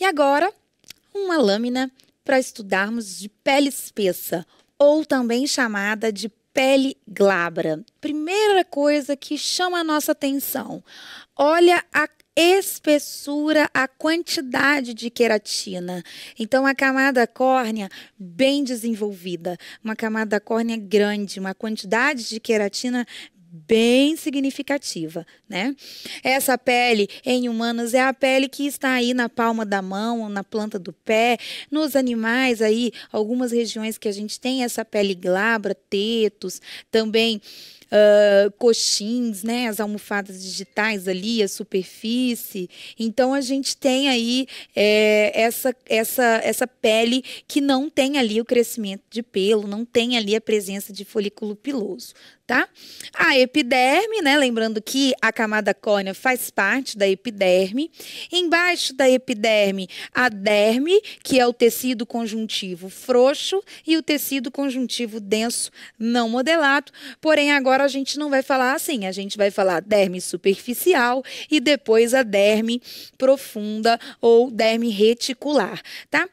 E agora, uma lâmina para estudarmos de pele espessa, ou também chamada de pele glabra. Primeira coisa que chama a nossa atenção: olha a espessura, a quantidade de queratina. Então, a camada córnea bem desenvolvida, uma camada córnea grande, uma quantidade de queratina bem significativa, né? Essa pele em humanos é a pele que está aí na palma da mão, na planta do pé. Nos animais aí, algumas regiões que a gente tem essa pele glabra, tetos, também uh, coxins, né, as almofadas digitais ali, a superfície. Então a gente tem aí é, essa, essa, essa pele que não tem ali o crescimento de pelo, não tem ali a presença de folículo piloso, tá? A epiderme, né, lembrando que a camada córnea faz parte da epiderme. Embaixo da epiderme, a derme, que é o tecido conjuntivo frouxo e o tecido conjuntivo denso não modelado. Porém agora agora a gente não vai falar assim, a gente vai falar derme superficial e depois a derme profunda ou derme reticular, tá?